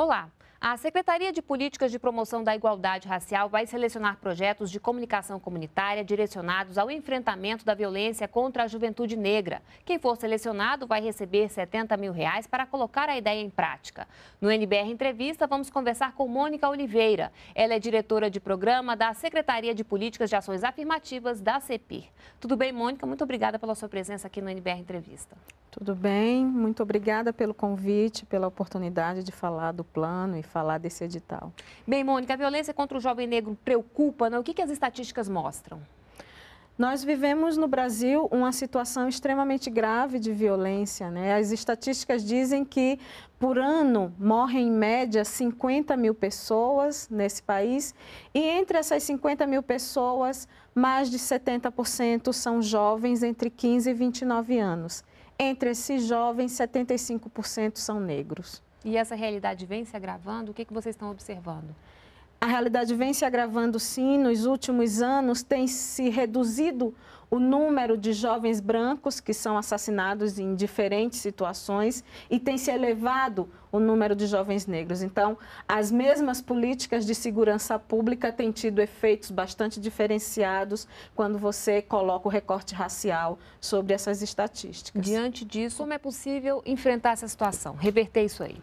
Olá, a Secretaria de Políticas de Promoção da Igualdade Racial vai selecionar projetos de comunicação comunitária direcionados ao enfrentamento da violência contra a juventude negra. Quem for selecionado vai receber 70 mil reais para colocar a ideia em prática. No NBR Entrevista, vamos conversar com Mônica Oliveira. Ela é diretora de programa da Secretaria de Políticas de Ações Afirmativas da CEPIR. Tudo bem, Mônica? Muito obrigada pela sua presença aqui no NBR Entrevista. Tudo bem, muito obrigada pelo convite, pela oportunidade de falar do plano e falar desse edital. Bem, Mônica, a violência contra o jovem negro preocupa, Não, né? O que, que as estatísticas mostram? Nós vivemos no Brasil uma situação extremamente grave de violência. Né? As estatísticas dizem que por ano morrem em média 50 mil pessoas nesse país, e entre essas 50 mil pessoas, mais de 70% são jovens entre 15 e 29 anos. Entre esses jovens, 75% são negros e essa realidade vem se agravando, o que, que vocês estão observando? A realidade vem se agravando sim, nos últimos anos tem se reduzido o número de jovens brancos que são assassinados em diferentes situações e tem se elevado o número de jovens negros. Então, as mesmas políticas de segurança pública têm tido efeitos bastante diferenciados quando você coloca o recorte racial sobre essas estatísticas. Diante disso, como é possível enfrentar essa situação, reverter isso aí?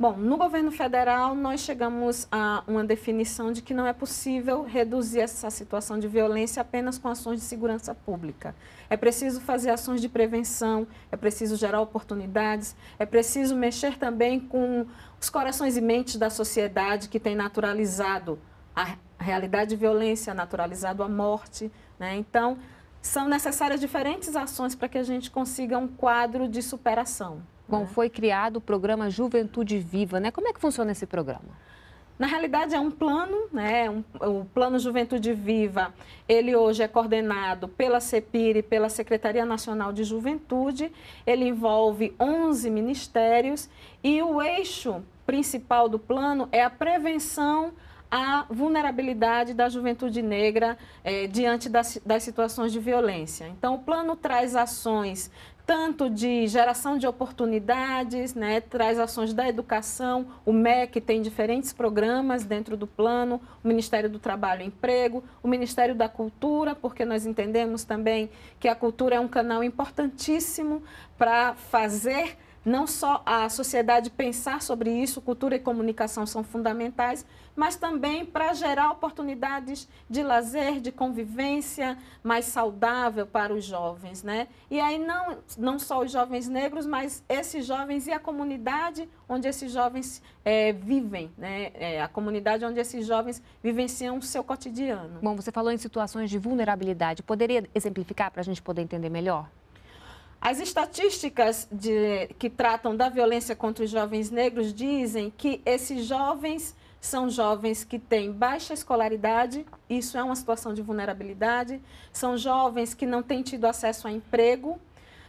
Bom, no governo federal, nós chegamos a uma definição de que não é possível reduzir essa situação de violência apenas com ações de segurança pública. É preciso fazer ações de prevenção, é preciso gerar oportunidades, é preciso mexer também com os corações e mentes da sociedade que tem naturalizado a realidade de violência, naturalizado a morte. Né? Então, são necessárias diferentes ações para que a gente consiga um quadro de superação. Bom, né? foi criado o programa Juventude Viva, né? Como é que funciona esse programa? Na realidade, é um plano, né? É um, o Plano Juventude Viva, ele hoje é coordenado pela CEPIR pela Secretaria Nacional de Juventude. Ele envolve 11 ministérios e o eixo principal do plano é a prevenção à vulnerabilidade da juventude negra eh, diante das, das situações de violência. Então, o plano traz ações tanto de geração de oportunidades, né, traz ações da educação, o MEC tem diferentes programas dentro do plano, o Ministério do Trabalho e Emprego, o Ministério da Cultura, porque nós entendemos também que a cultura é um canal importantíssimo para fazer não só a sociedade pensar sobre isso, cultura e comunicação são fundamentais, mas também para gerar oportunidades de lazer, de convivência mais saudável para os jovens, né? E aí não, não só os jovens negros, mas esses jovens e a comunidade onde esses jovens é, vivem, né? É, a comunidade onde esses jovens vivenciam o seu cotidiano. Bom, você falou em situações de vulnerabilidade. Poderia exemplificar para a gente poder entender melhor? As estatísticas de, que tratam da violência contra os jovens negros dizem que esses jovens são jovens que têm baixa escolaridade, isso é uma situação de vulnerabilidade, são jovens que não têm tido acesso a emprego,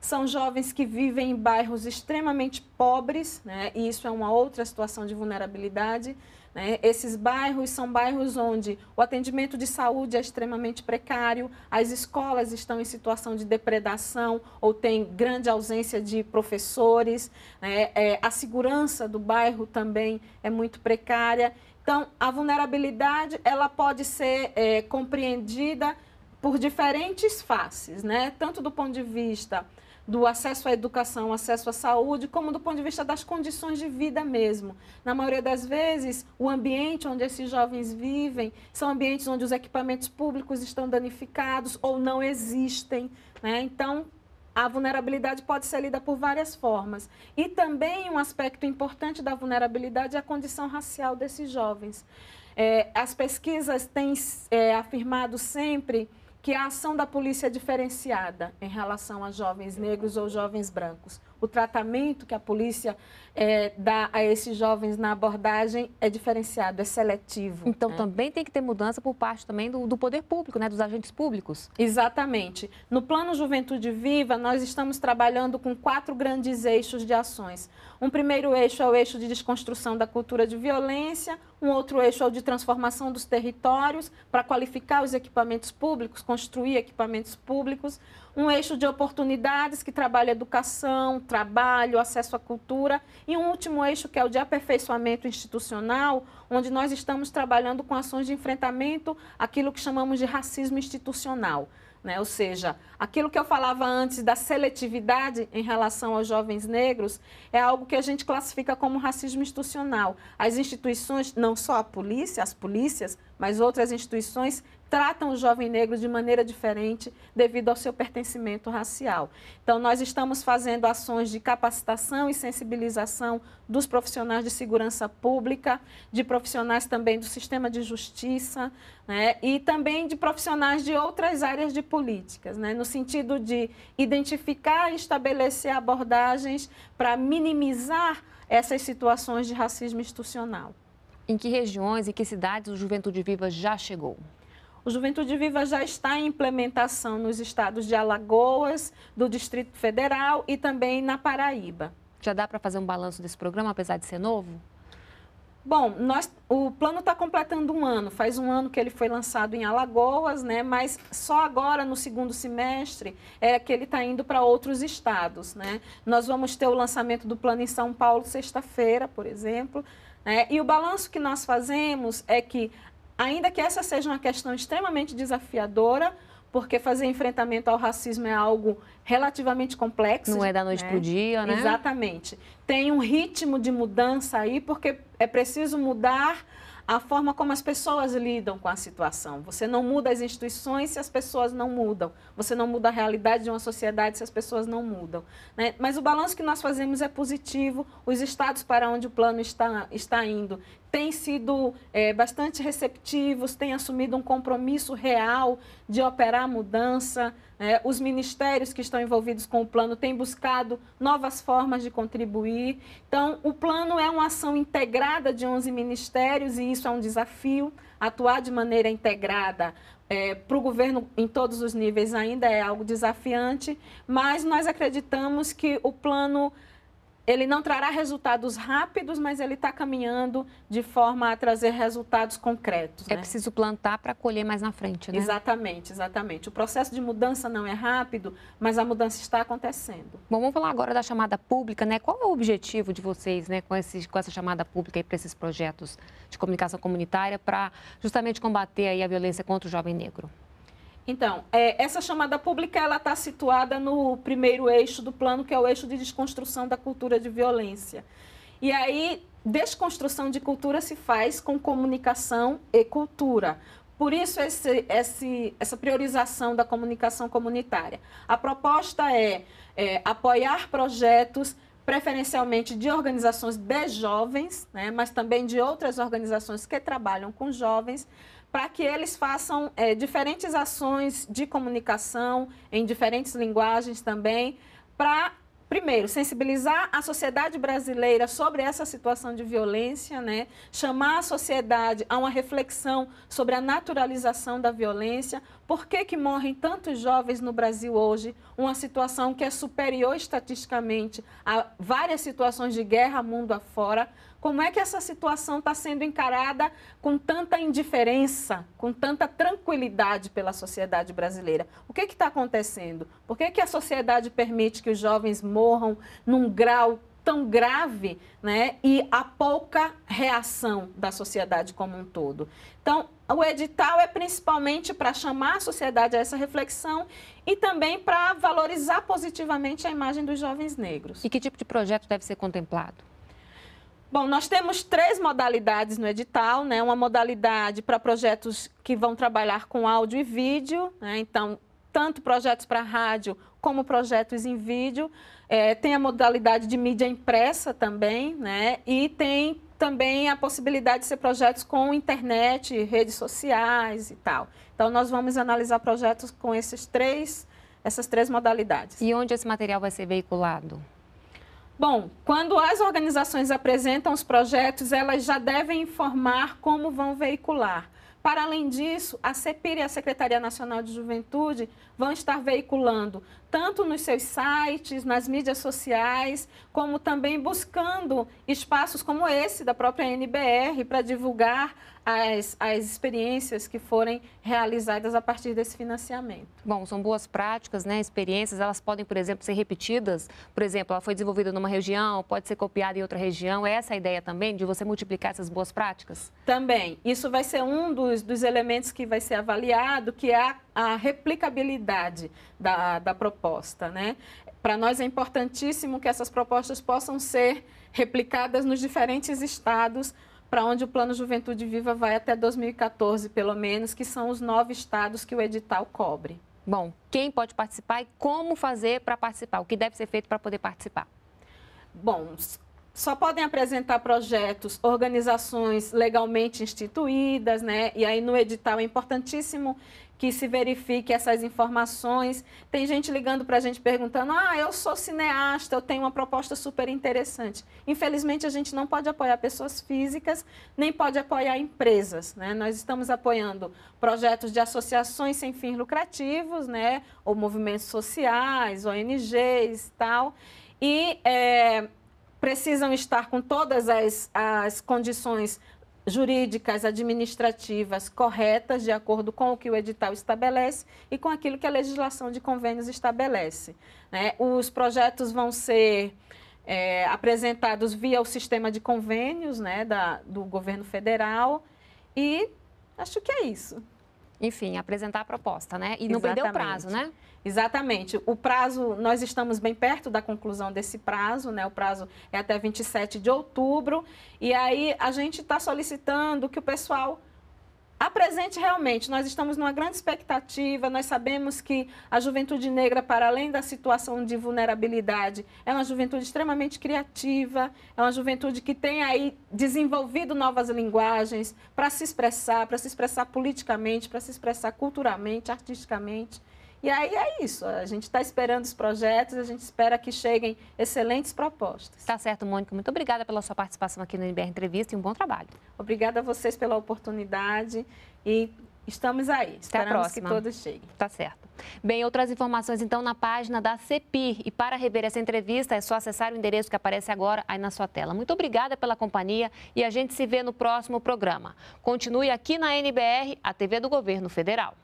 são jovens que vivem em bairros extremamente pobres, né, e isso é uma outra situação de vulnerabilidade, né? Esses bairros são bairros onde o atendimento de saúde é extremamente precário, as escolas estão em situação de depredação ou tem grande ausência de professores, né? é, a segurança do bairro também é muito precária. Então, a vulnerabilidade ela pode ser é, compreendida por diferentes faces, né? tanto do ponto de vista do acesso à educação, acesso à saúde, como do ponto de vista das condições de vida mesmo. Na maioria das vezes, o ambiente onde esses jovens vivem são ambientes onde os equipamentos públicos estão danificados ou não existem. Né? Então, a vulnerabilidade pode ser lida por várias formas. E também um aspecto importante da vulnerabilidade é a condição racial desses jovens. É, as pesquisas têm é, afirmado sempre que a ação da polícia é diferenciada em relação a jovens negros ou jovens brancos o tratamento que a polícia é, dá a esses jovens na abordagem é diferenciado, é seletivo. Então é. também tem que ter mudança por parte também do, do, poder público, né, dos agentes públicos. Exatamente. No Plano Juventude Viva, nós estamos trabalhando com quatro grandes eixos de ações. Um primeiro eixo é o eixo de desconstrução da cultura de violência, um outro eixo é o de transformação dos territórios para qualificar os equipamentos públicos, construir equipamentos públicos um eixo de oportunidades que trabalha educação, trabalho, acesso à cultura, e um último eixo que é o de aperfeiçoamento institucional, onde nós estamos trabalhando com ações de enfrentamento àquilo que chamamos de racismo institucional. Né? Ou seja, aquilo que eu falava antes da seletividade em relação aos jovens negros é algo que a gente classifica como racismo institucional. As instituições, não só a polícia, as polícias, mas outras instituições tratam o jovem negro de maneira diferente devido ao seu pertencimento racial. Então, nós estamos fazendo ações de capacitação e sensibilização dos profissionais de segurança pública, de profissionais também do sistema de justiça né, e também de profissionais de outras áreas de políticas, né, no sentido de identificar e estabelecer abordagens para minimizar essas situações de racismo institucional. Em que regiões e que cidades o Juventude Viva já chegou? O Juventude Viva já está em implementação nos estados de Alagoas, do Distrito Federal e também na Paraíba. Já dá para fazer um balanço desse programa, apesar de ser novo? Bom, nós, o plano está completando um ano. Faz um ano que ele foi lançado em Alagoas, né? Mas só agora, no segundo semestre, é que ele está indo para outros estados, né? Nós vamos ter o lançamento do plano em São Paulo sexta-feira, por exemplo. Né? E o balanço que nós fazemos é que Ainda que essa seja uma questão extremamente desafiadora, porque fazer enfrentamento ao racismo é algo relativamente complexo. Não é da noite né? para o dia, né? Exatamente. Tem um ritmo de mudança aí, porque é preciso mudar a forma como as pessoas lidam com a situação. Você não muda as instituições se as pessoas não mudam. Você não muda a realidade de uma sociedade se as pessoas não mudam. Né? Mas o balanço que nós fazemos é positivo. Os estados para onde o plano está, está indo têm sido é, bastante receptivos, têm assumido um compromisso real de operar a mudança. É, os ministérios que estão envolvidos com o plano têm buscado novas formas de contribuir. Então, o plano é uma ação integrada de 11 ministérios e isso é um desafio. Atuar de maneira integrada é, para o governo em todos os níveis ainda é algo desafiante, mas nós acreditamos que o plano ele não trará resultados rápidos, mas ele está caminhando de forma a trazer resultados concretos. É né? preciso plantar para colher mais na frente, né? Exatamente, exatamente. O processo de mudança não é rápido, mas a mudança está acontecendo. Bom, vamos falar agora da chamada pública, né? Qual é o objetivo de vocês, né, com, esse, com essa chamada pública para esses projetos de comunicação comunitária para justamente combater aí a violência contra o jovem negro? Então, é, essa chamada pública ela está situada no primeiro eixo do plano, que é o eixo de desconstrução da cultura de violência. E aí, desconstrução de cultura se faz com comunicação e cultura. Por isso, esse, esse, essa priorização da comunicação comunitária. A proposta é, é apoiar projetos preferencialmente de organizações de jovens, né, mas também de outras organizações que trabalham com jovens, para que eles façam é, diferentes ações de comunicação em diferentes linguagens também, para primeiro, sensibilizar a sociedade brasileira sobre essa situação de violência, né? chamar a sociedade a uma reflexão sobre a naturalização da violência, por que, que morrem tantos jovens no Brasil hoje, uma situação que é superior estatisticamente a várias situações de guerra mundo afora, como é que essa situação está sendo encarada com tanta indiferença, com tanta tranquilidade pela sociedade brasileira? O que está acontecendo? Por que, que a sociedade permite que os jovens morram num grau tão grave né, e a pouca reação da sociedade como um todo. Então, o edital é principalmente para chamar a sociedade a essa reflexão e também para valorizar positivamente a imagem dos jovens negros. E que tipo de projeto deve ser contemplado? Bom, nós temos três modalidades no edital, né? Uma modalidade para projetos que vão trabalhar com áudio e vídeo, né? Então, tanto projetos para rádio como projetos em vídeo. É, tem a modalidade de mídia impressa também, né? E tem também a possibilidade de ser projetos com internet, redes sociais e tal. Então, nós vamos analisar projetos com esses três, essas três modalidades. E onde esse material vai ser veiculado? Bom, quando as organizações apresentam os projetos, elas já devem informar como vão veicular. Para além disso, a CEPIR e a Secretaria Nacional de Juventude vão estar veiculando tanto nos seus sites, nas mídias sociais, como também buscando espaços como esse da própria NBR para divulgar as, as experiências que forem realizadas a partir desse financiamento. Bom, são boas práticas, né? Experiências, elas podem, por exemplo, ser repetidas. Por exemplo, ela foi desenvolvida numa região, pode ser copiada em outra região. É essa a ideia também de você multiplicar essas boas práticas? Também. Isso vai ser um dos, dos elementos que vai ser avaliado, que é a a replicabilidade da, da proposta. Né? Para nós é importantíssimo que essas propostas possam ser replicadas nos diferentes estados para onde o Plano Juventude Viva vai até 2014, pelo menos, que são os nove estados que o edital cobre. Bom, quem pode participar e como fazer para participar? O que deve ser feito para poder participar? Bom, só podem apresentar projetos organizações legalmente instituídas, né? E aí no edital é importantíssimo que se verifique essas informações. Tem gente ligando para a gente perguntando: ah, eu sou cineasta, eu tenho uma proposta super interessante. Infelizmente, a gente não pode apoiar pessoas físicas, nem pode apoiar empresas. Né? Nós estamos apoiando projetos de associações sem fins lucrativos, né? ou movimentos sociais, ONGs e tal. E é, precisam estar com todas as, as condições jurídicas, administrativas corretas, de acordo com o que o edital estabelece e com aquilo que a legislação de convênios estabelece. Né? Os projetos vão ser é, apresentados via o sistema de convênios né, da, do governo federal e acho que é isso enfim, apresentar a proposta, né? E não perder perdeu o prazo, né? Exatamente. O prazo, nós estamos bem perto da conclusão desse prazo, né? O prazo é até 27 de outubro. E aí a gente está solicitando que o pessoal a tá presente, realmente, nós estamos numa grande expectativa, nós sabemos que a juventude negra, para além da situação de vulnerabilidade, é uma juventude extremamente criativa, é uma juventude que tem aí desenvolvido novas linguagens para se expressar, para se expressar politicamente, para se expressar culturalmente, artisticamente. E aí é isso, a gente está esperando os projetos, a gente espera que cheguem excelentes propostas. Tá certo, Mônica, muito obrigada pela sua participação aqui no NBR Entrevista e um bom trabalho. Obrigada a vocês pela oportunidade e Estamos aí. Até Esperamos a próxima. que todos cheguem. Tá certo. Bem, outras informações então na página da CEPIR. E para rever essa entrevista é só acessar o endereço que aparece agora aí na sua tela. Muito obrigada pela companhia e a gente se vê no próximo programa. Continue aqui na NBR, a TV do Governo Federal.